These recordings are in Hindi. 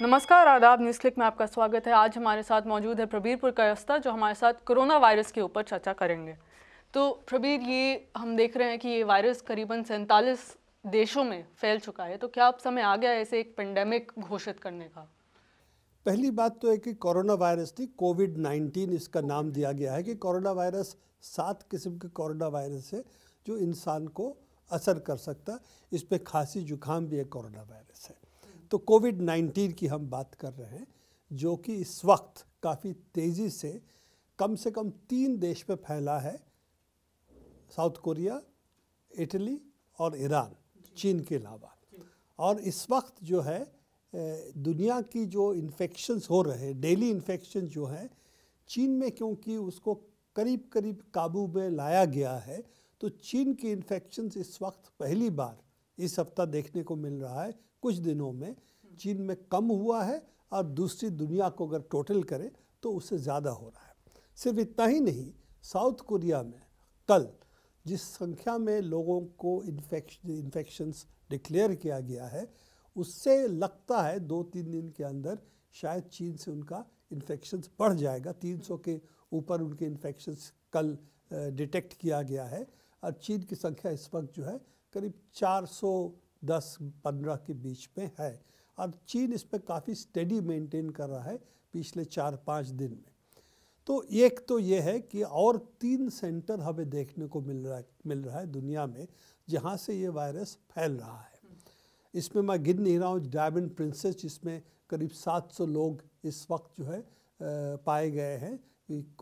नमस्कार आदाब न्यूज़ क्लिक में आपका स्वागत है आज हमारे साथ मौजूद है प्रबीरपुर का कायस्ता जो हमारे साथ कोरोना वायरस के ऊपर चर्चा करेंगे तो प्रबीर ये हम देख रहे हैं कि ये वायरस करीबन सैंतालीस देशों में फैल चुका है तो क्या अब समय आ गया है इसे एक पेंडेमिक घोषित करने का पहली बात तो है कि कोरोना वायरस थी कोविड नाइन्टीन इसका नाम दिया गया है कि कोरोना वायरस सात किस्म के कोरोना वायरस है जो इंसान को असर कर सकता इस पर खांसी जुकाम भी एक कोरोना वायरस है तो कोविड 19 की हम बात कर रहे हैं जो कि इस वक्त काफ़ी तेज़ी से कम से कम तीन देश में फैला है साउथ कोरिया इटली और ईरान चीन के अलावा और इस वक्त जो है दुनिया की जो इन्फेक्शन्स हो रहे हैं डेली इन्फेक्शन जो है चीन में क्योंकि उसको करीब करीब काबू में लाया गया है तो चीन की इन्फेक्शन्स इस वक्त पहली बार इस हफ्ता देखने को मिल रहा है कुछ दिनों में चीन में कम हुआ है और दूसरी दुनिया को अगर टोटल करें तो उससे ज़्यादा हो रहा है सिर्फ इतना ही नहीं साउथ कोरिया में कल जिस संख्या में लोगों को इन्फेक्शन इन्फेक्शंस डिक्लेयर किया गया है उससे लगता है दो तीन दिन के अंदर शायद चीन से उनका इन्फेक्शन बढ़ जाएगा 300 के ऊपर उनके इन्फेक्शंस कल डिटेक्ट किया गया है और चीन की संख्या इस वक्त जो है करीब 410-15 के बीच में है और चीन इस पर काफ़ी स्टेडी मेंटेन कर रहा है पिछले चार पाँच दिन में तो एक तो ये है कि और तीन सेंटर हमें देखने को मिल रहा है मिल रहा है दुनिया में जहाँ से ये वायरस फैल रहा है इसमें मैं गिन नहीं रहा हूँ डायमंड प्रिंसेस जिसमें करीब 700 लोग इस वक्त जो है पाए गए हैं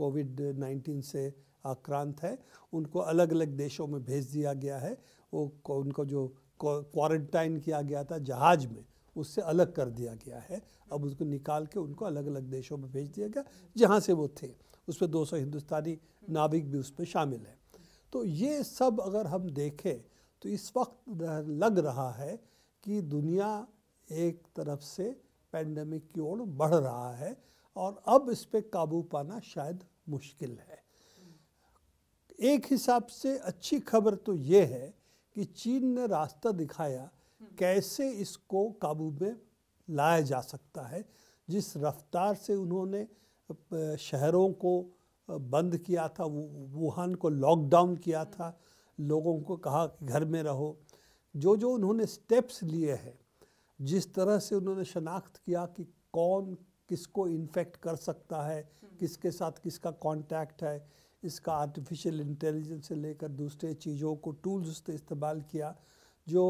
कोविड 19 से आक्रांत है उनको अलग अलग देशों में भेज दिया गया है को उनको जो क्वारंटाइन किया गया था जहाज़ में उससे अलग कर दिया गया है अब उसको निकाल के उनको अलग अलग देशों में भेज दिया गया जहाँ से वो थे उसमें सौ हिंदुस्तानी नाविक भी उसमें शामिल हैं तो ये सब अगर हम देखें तो इस वक्त लग रहा है कि दुनिया एक तरफ से पैंडमिक की ओर बढ़ रहा है और अब इस पर काबू पाना शायद मुश्किल है एक हिसाब से अच्छी खबर तो ये है कि चीन ने रास्ता दिखाया कैसे इसको काबू में लाया जा सकता है जिस रफ्तार से उन्होंने शहरों को बंद किया था वुहान को लॉकडाउन किया था लोगों को कहा कि घर में रहो जो जो उन्होंने स्टेप्स लिए हैं जिस तरह से उन्होंने शनाख्त किया कि कौन किसको इन्फेक्ट कर सकता है किसके साथ किसका कांटेक्ट है इसका आर्टिफिशियल इंटेलिजेंस से लेकर दूसरे चीज़ों को टूल्स से इस्तेमाल किया जो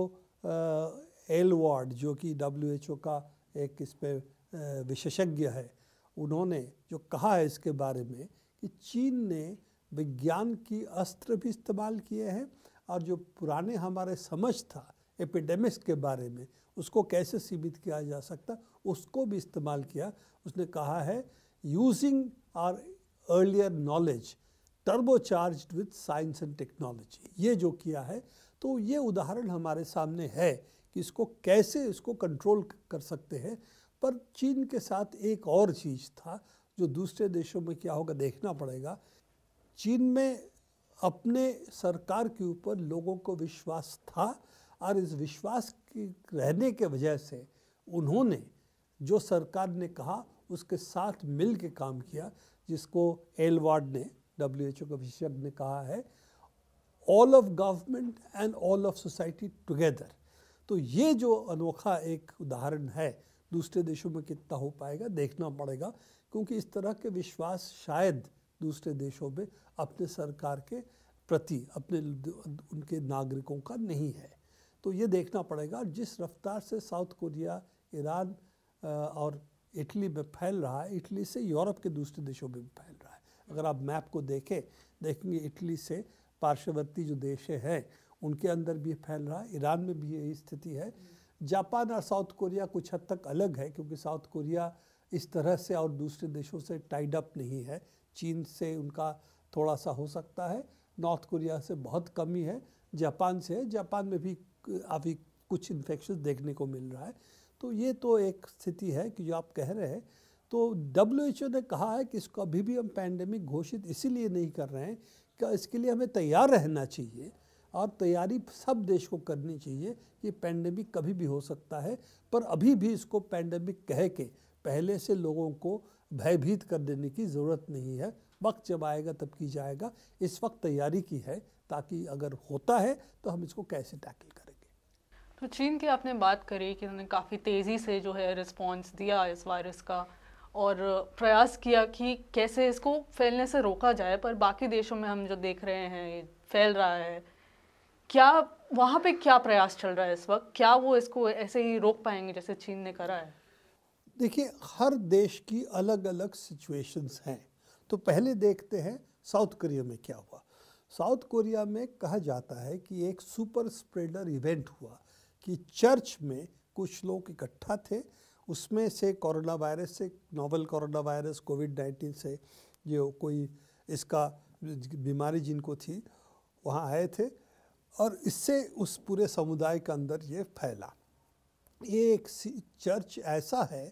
एल वार्ड जो कि डब्ल्यू एच ओ का एक इस पर विशेषज्ञ है उन्होंने जो कहा है इसके बारे में कि चीन ने विज्ञान की अस्त्र भी इस्तेमाल किए हैं और जो पुराने हमारे समझ था एपिडेमिक्स के बारे में उसको कैसे सीमित किया जा सकता उसको भी इस्तेमाल किया उसने कहा है using our earlier knowledge turbocharge with science and technology ये जो किया है तो ये उदाहरण हमारे सामने है कि इसको कैसे इसको कंट्रोल कर सकते हैं पर चीन के साथ एक और चीज़ था जो दूसरे देशों में क्या होगा देखना पड़ेगा चीन में अपने सरकार के ऊपर लोगों को विश्वास था और इस विश्वास के रहने के वजह से उन्होंने जो सरकार ने कहा उसके साथ मिल के काम किया जिसको एलवार्ड ने डब्ल्यू एच ओ के विशेषज्ञ ने कहा है all of government and all of society together तो ये जो अनोखा एक उदाहरण है दूसरे देशों में कितना हो पाएगा देखना पड़ेगा क्योंकि इस तरह के विश्वास शायद दूसरे देशों में अपने सरकार के प्रति अपने उनके नागरिकों का नहीं है तो ये देखना पड़ेगा जिस रफ्तार से साउथ कोरिया ईरान और इटली में फैल रहा है इटली से यूरोप के दूसरे देशों में भी फैल रहा है अगर आप मैप को देखें देखेंगे इटली से पार्श्ववर्ती जो देश हैं उनके अंदर भी फैल रहा है ईरान में भी यही स्थिति है जापान और साउथ कोरिया कुछ हद तक अलग है क्योंकि साउथ कोरिया इस तरह से और दूसरे देशों से टाइड अप नहीं है चीन से उनका थोड़ा सा हो सकता है नॉर्थ कोरिया से बहुत कमी है जापान से है जापान में भी अभी कुछ इन्फेक्शन देखने को मिल रहा है तो ये तो एक स्थिति है कि जो आप कह रहे हैं तो डब्ल्यू ने कहा है कि इसको अभी भी हम पैंडेमिक घोषित इसीलिए नहीं कर रहे हैं कि इसके लिए हमें तैयार रहना चाहिए और तैयारी सब देश को करनी चाहिए कि पैंडेमिक कभी भी हो सकता है पर अभी भी इसको पैंडेमिक कह के पहले से लोगों को भयभीत कर देने की ज़रूरत नहीं है वक्त जब आएगा तब की जाएगा इस वक्त तैयारी की है ताकि अगर होता है तो हम इसको कैसे टैकल करेंगे तो चीन की आपने बात करी कि उन्होंने काफ़ी तेज़ी से जो है रिस्पॉन्स दिया इस वायरस का और प्रयास किया कि कैसे इसको फैलने से रोका जाए पर बाकी देशों में हम जो देख रहे हैं ये फैल रहा है क्या वहाँ पे क्या प्रयास चल रहा है इस वक्त क्या वो इसको ऐसे ही रोक पाएंगे जैसे चीन ने करा है देखिए हर देश की अलग अलग सिचुएशंस हैं तो पहले देखते हैं साउथ कोरिया में क्या हुआ साउथ कोरिया में कहा जाता है कि एक सुपर स्प्रेडर इवेंट हुआ कि चर्च में कुछ लोग इकट्ठा थे उसमें से कोरोना वायरस से novel corona virus covid nineteen से जो कोई इसका बीमारी जिनको थी वहाँ आए थे और इससे उस पूरे समुदाय के अंदर ये फैला ये एक चर्च ऐसा है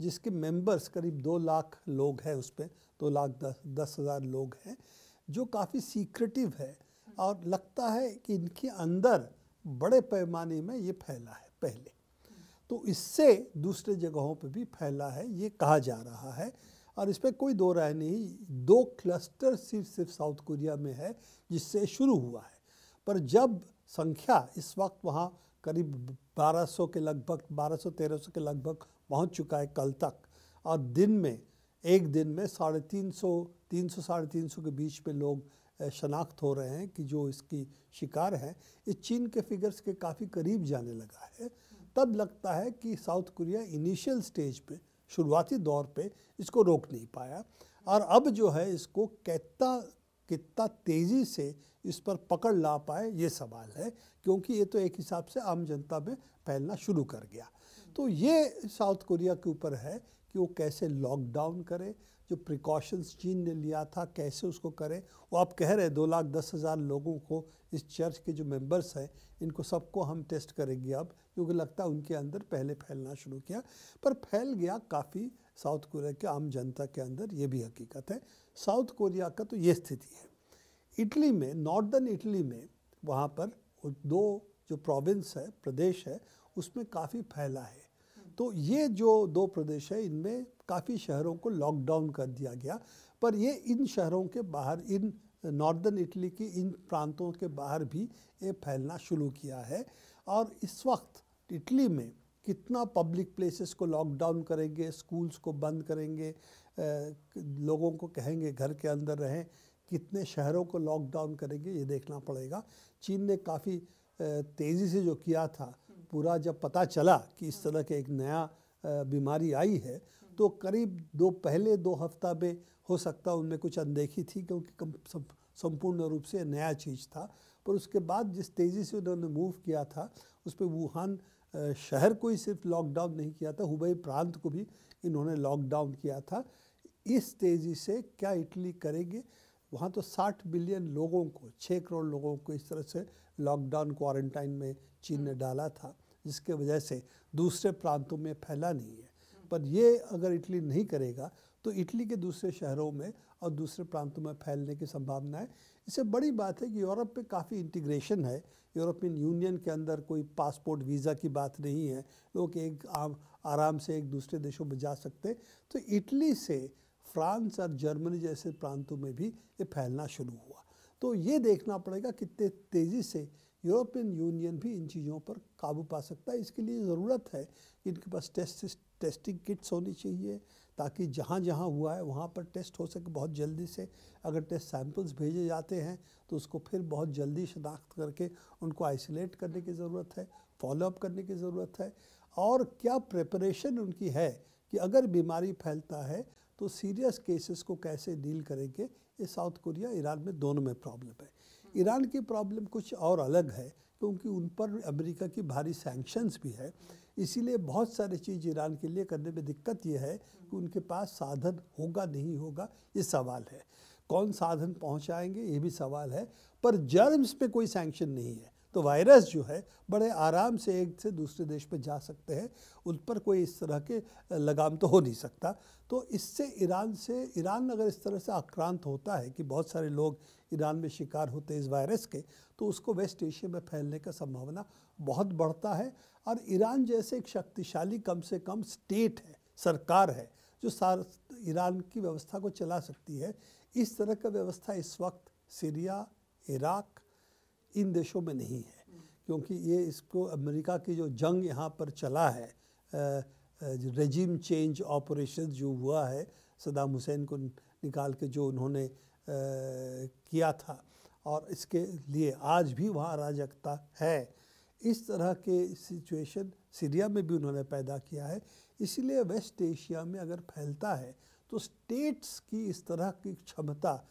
जिसके मेंबर्स करीब दो लाख लोग हैं उस पर दो लाख दस दस हज़ार लोग हैं जो काफ़ी सीक्रेटिव है और लगता है कि इनके अंदर बड़े पैमाने में ये फैला है पहले तो इससे दूसरे जगहों पर भी फैला है ये कहा जा रहा है और इस पर कोई दो राय नहीं दो क्लस्टर सिर्फ सिर्फ साउथ कोरिया में है जिससे शुरू हुआ है पर जब संख्या इस वक्त वहाँ करीब 1200 के लगभग 1200-1300 के लगभग पहुँच चुका है कल तक और दिन में एक दिन में साढ़े तीन सौ तीन सौ साढ़े तीन सौ के बीच में लोग शनाख्त हो रहे हैं कि जो इसकी शिकार हैं ये चीन के फिगर्स के काफ़ी करीब जाने लगा है तब लगता है कि साउथ कोरिया इनिशियल स्टेज पे शुरुआती दौर पे इसको रोक नहीं पाया और अब जो है इसको कितना कितना तेज़ी से इस पर पकड़ ला पाए ये सवाल है क्योंकि ये तो एक हिसाब से आम जनता में फैलना शुरू कर गया तो ये साउथ कोरिया के ऊपर है कि वो कैसे लॉकडाउन करे जो प्रिकॉशंस चीन ने लिया था कैसे उसको करें वो आप कह रहे हैं दो लाख दस हज़ार लोगों को इस चर्च के जो मेंबर्स हैं इनको सबको हम टेस्ट करेंगे अब क्योंकि लगता है उनके अंदर पहले फैलना शुरू किया पर फैल गया काफ़ी साउथ कोरिया के आम जनता के अंदर ये भी हकीकत है साउथ कोरिया का तो ये स्थिति है इटली में नॉर्दर्न इटली में वहाँ पर दो जो प्रोविंस है प्रदेश है उसमें काफ़ी फैला है तो ये जो दो प्रदेश है इनमें काफ़ी शहरों को लॉकडाउन कर दिया गया पर ये इन शहरों के बाहर इन नॉर्दर्न इटली के इन प्रांतों के बाहर भी ये फैलना शुरू किया है और इस वक्त इटली में कितना पब्लिक प्लेसेस को लॉकडाउन करेंगे स्कूल्स को बंद करेंगे लोगों को कहेंगे घर के अंदर रहें कितने शहरों को लॉकडाउन करेंगे ये देखना पड़ेगा चीन ने काफ़ी तेज़ी से जो किया था पूरा जब पता चला कि इस तरह के एक नया बीमारी आई है तो करीब दो पहले दो हफ्ता में हो सकता उनमें कुछ अनदेखी थी क्योंकि संपूर्ण रूप से नया चीज़ था पर उसके बाद जिस तेज़ी से उन्होंने मूव किया था उस पर वुहान शहर को ही सिर्फ लॉकडाउन नहीं किया था हुबई प्रांत को भी इन्होंने लॉकडाउन किया था इस तेज़ी से क्या इटली करेंगे वहाँ तो 60 बिलियन लोगों को 6 करोड़ लोगों को इस तरह से लॉकडाउन क्वारंटाइन में चीन ने हम्म। डाला था जिसके वजह से दूसरे प्रांतों में फैला नहीं है पर ये अगर इटली नहीं करेगा तो इटली के दूसरे शहरों में और दूसरे प्रांतों में फैलने की संभावना है इससे बड़ी बात है कि यूरोप पे काफ़ी इंटीग्रेशन है यूरोपियन यूनियन के अंदर कोई पासपोर्ट वीज़ा की बात नहीं है लोग एक आम आराम से एक दूसरे देशों में जा सकते तो इटली से फ्रांस और जर्मनी जैसे प्रांतों में भी ये फैलना शुरू हुआ तो ये देखना पड़ेगा कितने तेज़ी से यूरोपियन यूनियन भी इन चीज़ों पर काबू पा सकता है इसके लिए ज़रूरत है कि इनके पास टेस्ट टेस्टिंग किट्स होनी चाहिए ताकि जहाँ जहाँ हुआ है वहाँ पर टेस्ट हो सके बहुत जल्दी से अगर टेस्ट सैंपल्स भेजे जाते हैं तो उसको फिर बहुत जल्दी शनाख्त करके उनको आइसोलेट करने की ज़रूरत है फॉलोअप करने की ज़रूरत है और क्या प्रिपरेशन उनकी है कि अगर बीमारी फैलता है तो सीरियस केसेस को कैसे डील करेंगे ये साउथ कोरिया ईरान में दोनों में प्रॉब्लम है ईरान की प्रॉब्लम कुछ और अलग है क्योंकि उन पर अमेरिका की भारी सैंक्शंस भी है इसीलिए बहुत सारी चीज़ ईरान के लिए करने में दिक्कत यह है कि उनके पास साधन होगा नहीं होगा ये सवाल है कौन साधन पहुंचाएंगे ये भी सवाल है पर जर्म्स पे कोई सैंक्शन नहीं है तो वायरस जो है बड़े आराम से एक से दूसरे देश पर जा सकते हैं उन पर कोई इस तरह के लगाम तो हो नहीं सकता तो इससे ईरान से ईरान अगर इस तरह से आक्रांत होता है कि बहुत सारे लोग ईरान में शिकार होते इस वायरस के तो उसको वेस्ट एशिया में फैलने का संभावना बहुत बढ़ता है और ईरान जैसे एक शक्तिशाली कम से कम स्टेट है सरकार है जो सार ईरान की व्यवस्था को चला सकती है इस तरह का व्यवस्था इस वक्त सीरिया इराक इन देशों में नहीं है क्योंकि ये इसको अमेरिका की जो जंग यहाँ पर चला है रेजिम चेंज ऑपरेशन जो हुआ है सदाम हुसैन को निकाल के जो उन्होंने किया था और इसके लिए आज भी वहाँ अराजकता है इस तरह के सिचुएशन सीरिया में भी उन्होंने पैदा किया है इसलिए वेस्ट एशिया में अगर फैलता है तो स्टेट्स की इस तरह की क्षमता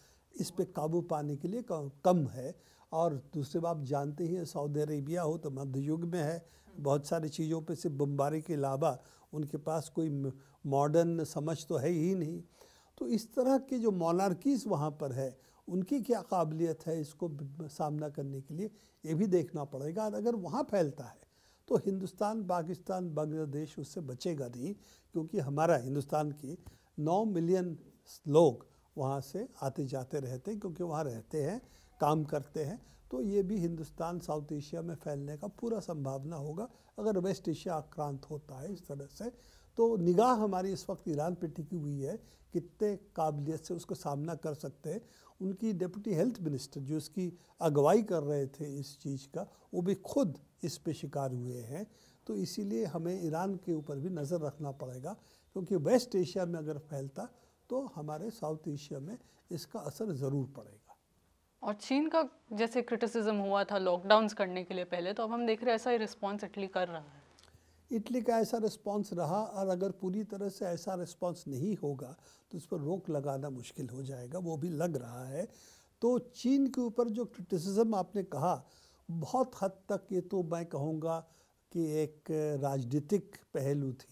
इस पे काबू पाने के लिए कम है और दूसरे बात जानते ही हैं सऊदी अरेबिया हो तो मध्ययुग में है बहुत सारी चीज़ों पे सिर्फ बम्बारी के अलावा उनके पास कोई मॉडर्न समझ तो है ही नहीं तो इस तरह के जो मोनार्कीज़ वहाँ पर है उनकी क्या काबिलियत है इसको सामना करने के लिए ये भी देखना पड़ेगा और अगर वहाँ फैलता है तो हिंदुस्तान पाकिस्तान बांग्लादेश उससे बचेगा नहीं क्योंकि हमारा हिंदुस्तान की नौ मिलियन लोग वहाँ से आते जाते रहते हैं क्योंकि वहाँ रहते हैं काम करते हैं तो ये भी हिंदुस्तान साउथ एशिया में फैलने का पूरा संभावना होगा अगर वेस्ट एशिया आक्रांत होता है इस तरह से तो निगाह हमारी इस वक्त ईरान पर टिकी हुई है कितने काबिलियत से उसको सामना कर सकते हैं उनकी डिप्टी हेल्थ मिनिस्टर जो इसकी अगवाई कर रहे थे इस चीज़ का वो भी खुद इस पे शिकार हुए हैं तो इसीलिए हमें ईरान के ऊपर भी नज़र रखना पड़ेगा क्योंकि वेस्ट एशिया में अगर फैलता तो हमारे साउथ एशिया में इसका असर ज़रूर पड़ेगा और चीन का जैसे क्रिटिसिज्म हुआ था लॉकडाउन करने के लिए पहले तो अब हम देख रहे हैं ऐसा ही रिस्पॉन्स इटली कर रहा है इटली का ऐसा रिस्पांस रहा और अगर पूरी तरह से ऐसा रिस्पांस नहीं होगा तो उस पर रोक लगाना मुश्किल हो जाएगा वो भी लग रहा है तो चीन के ऊपर जो क्रिटिसिज्म आपने कहा बहुत हद तक ये तो मैं कहूँगा कि एक राजनीतिक पहलू थी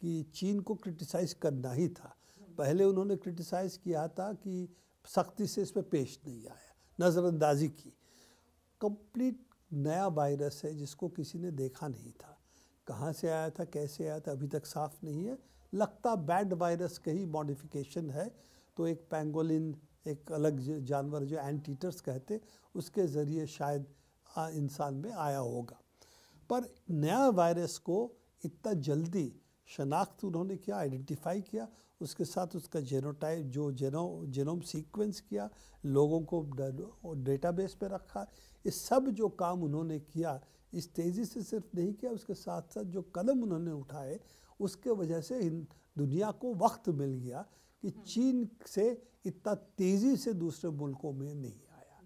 कि चीन को क्रिटिसाइज करना ही था पहले उन्होंने क्रिटिसाइज़ किया था कि सख्ती से इस पर पेश नहीं आया नज़रअंदाजी की कंप्लीट नया वायरस है जिसको किसी ने देखा नहीं था कहाँ से आया था कैसे आया था अभी तक साफ नहीं है लगता बैड वायरस का ही मॉडिफिकेशन है तो एक पेंगोलिन एक अलग जानवर जो एंटीटर्स कहते उसके ज़रिए शायद इंसान में आया होगा पर नया वायरस को इतना जल्दी शनाख्त उन्होंने किया आइडेंटिफाई किया उसके साथ उसका जेनोटाइप जो जेनो जेनोम सीक्वेंस किया लोगों को डेटाबेस पे रखा ये सब जो काम उन्होंने किया इस तेज़ी से सिर्फ नहीं किया उसके साथ साथ जो कदम उन्होंने उठाए उसके वजह से दुनिया को वक्त मिल गया कि हम्म। चीन से इतना तेज़ी से दूसरे मुल्कों में नहीं आया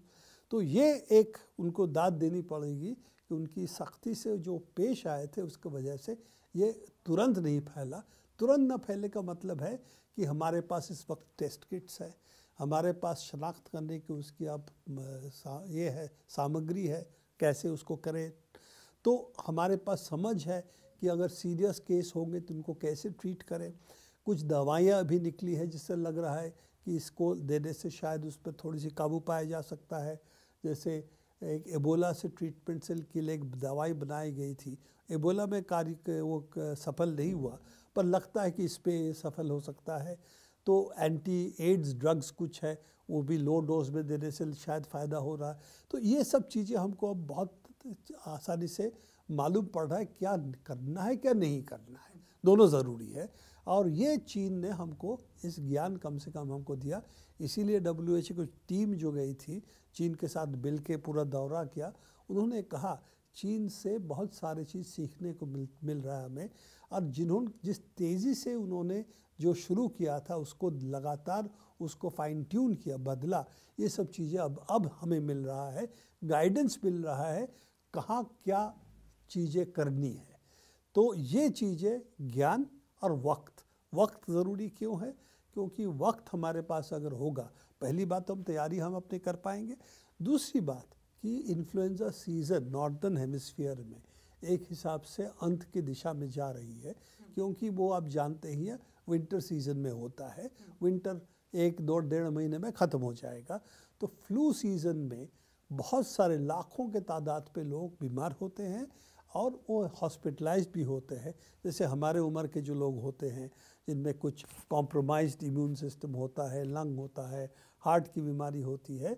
तो ये एक उनको दाद देनी पड़ेगी कि उनकी सख्ती से जो पेश आए थे उसकी वजह से ये तुरंत नहीं फैला तुरंत न फैले का मतलब है कि हमारे पास इस वक्त टेस्ट किट्स है हमारे पास शनाख्त करने की उसकी अब ये है सामग्री है कैसे उसको करें तो हमारे पास समझ है कि अगर सीरियस केस होंगे तो उनको कैसे ट्रीट करें कुछ दवाइयाँ अभी निकली हैं जिससे लग रहा है कि इसको देने से शायद उस पर थोड़ी सी काबू पाया जा सकता है जैसे एक एबोला से ट्रीटमेंट से के लिए एक दवाई बनाई गई थी एबोला में कार्य वो सफल नहीं हुआ पर लगता है कि इस पर सफल हो सकता है तो एंटी एड्स ड्रग्स कुछ है वो भी लो डोज में देने से शायद फ़ायदा हो रहा है तो ये सब चीज़ें हमको अब बहुत आसानी से मालूम पड़ रहा है क्या करना है क्या नहीं करना है दोनों ज़रूरी है और ये चीन ने हमको इस ज्ञान कम से कम हमको दिया इसीलिए डब्ल्यू एच की टीम जो गई थी चीन के साथ बिल के पूरा दौरा किया उन्होंने कहा चीन से बहुत सारे चीज़ सीखने को मिल मिल रहा है हमें और जिन्होंने जिस तेज़ी से उन्होंने जो शुरू किया था उसको लगातार उसको फाइन ट्यून किया बदला ये सब चीज़ें अब अब हमें मिल रहा है गाइडेंस मिल रहा है कहाँ क्या चीज़ें करनी है तो ये चीज़ें ज्ञान और वक्त वक्त ज़रूरी क्यों है क्योंकि वक्त हमारे पास अगर होगा पहली बात तो हम तैयारी हम अपने कर पाएंगे दूसरी बात कि इन्फ्लुएंजा सीज़न नॉर्दर्न हेमिस्फीयर में एक हिसाब से अंत की दिशा में जा रही है क्योंकि वो आप जानते ही हैं विंटर सीजन में होता है विंटर एक दो डेढ़ महीने में ख़त्म हो जाएगा तो फ्लू सीज़न में बहुत सारे लाखों के तादाद पे लोग बीमार होते हैं और वो हॉस्पिटलाइज भी होते हैं जैसे हमारे उम्र के जो लोग होते हैं जिनमें कुछ कॉम्प्रोमाइज इम्यून सिस्टम होता है लंग होता है हार्ट की बीमारी होती है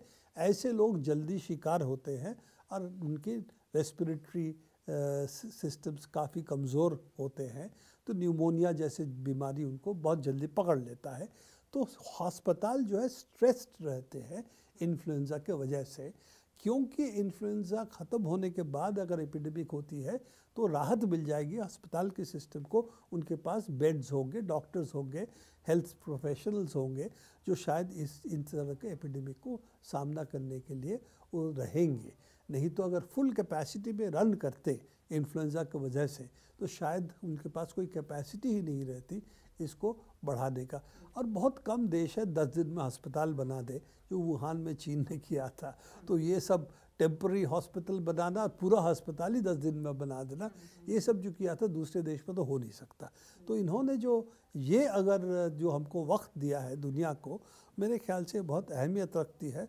ऐसे लोग जल्दी शिकार होते हैं और उनकी रेस्पिरेटरी सिस्टम्स काफ़ी कमज़ोर होते हैं तो न्यूमोनिया जैसे बीमारी उनको बहुत जल्दी पकड़ लेता है तो हस्पताल जो है स्ट्रेस्ड रहते हैं इन्फ्लुएंज़ा के वजह से क्योंकि इन्फ्लुएंज़ा ख़त्म होने के बाद अगर एपिडेमिक होती है तो राहत मिल जाएगी अस्पताल के सिस्टम को उनके पास बेड्स होंगे डॉक्टर्स होंगे हेल्थ प्रोफेशनल्स होंगे जो शायद इस इन तरह के एपिडेमिक को सामना करने के लिए वो रहेंगे नहीं तो अगर फुल कैपेसिटी पे रन करते इन्फ्लुएंज़ा की वजह से तो शायद उनके पास कोई कैपेसिटी ही नहीं रहती इसको बढ़ाने का और बहुत कम देश है दस दिन में अस्पताल बना दे जो वुहान में चीन ने किया था तो ये सब टेम्प्रेरी हॉस्पिटल बनाना और पूरा हस्पताल ही दस दिन में बना देना ये सब जो किया था दूसरे देश में तो हो नहीं सकता तो इन्होंने जो ये अगर जो हमको वक्त दिया है दुनिया को मेरे ख्याल से बहुत अहमियत रखती है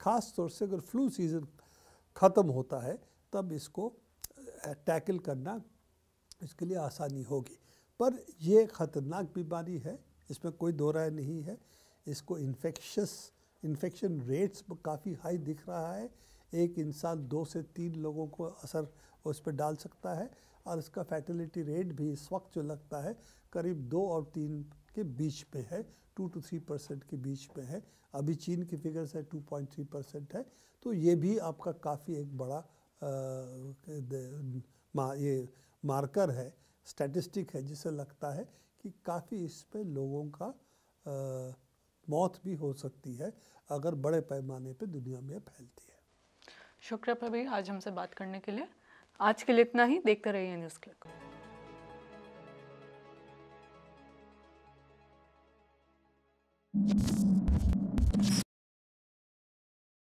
ख़ास तौर से अगर फ्लू सीज़न ख़त्म होता है तब इसको टैकल करना इसके लिए आसानी होगी पर यह ख़तरनाक बीमारी है इसमें कोई दो राय नहीं है इसको इन्फेक्शस इन्फेक्शन रेट्स काफ़ी हाई दिख रहा है एक इंसान दो से तीन लोगों को असर उस पर डाल सकता है और इसका फैटिलिटी रेट भी इस वक्त जो लगता है करीब दो और तीन के बीच में है टू टू थ्री परसेंट के बीच में है अभी चीन की फिगर्स है 2.3 परसेंट है तो ये भी आपका काफ़ी एक बड़ा आ, मा, ये मार्कर है स्टैटिस्टिक है जिससे लगता है कि काफ़ी इस पर लोगों का आ, मौत भी हो सकती है अगर बड़े पैमाने पे दुनिया में फैलती है शुक्रिया प्रभी आज हमसे बात करने के लिए आज के लिए इतना ही देखते रहिए न्यूज़ क्लिक you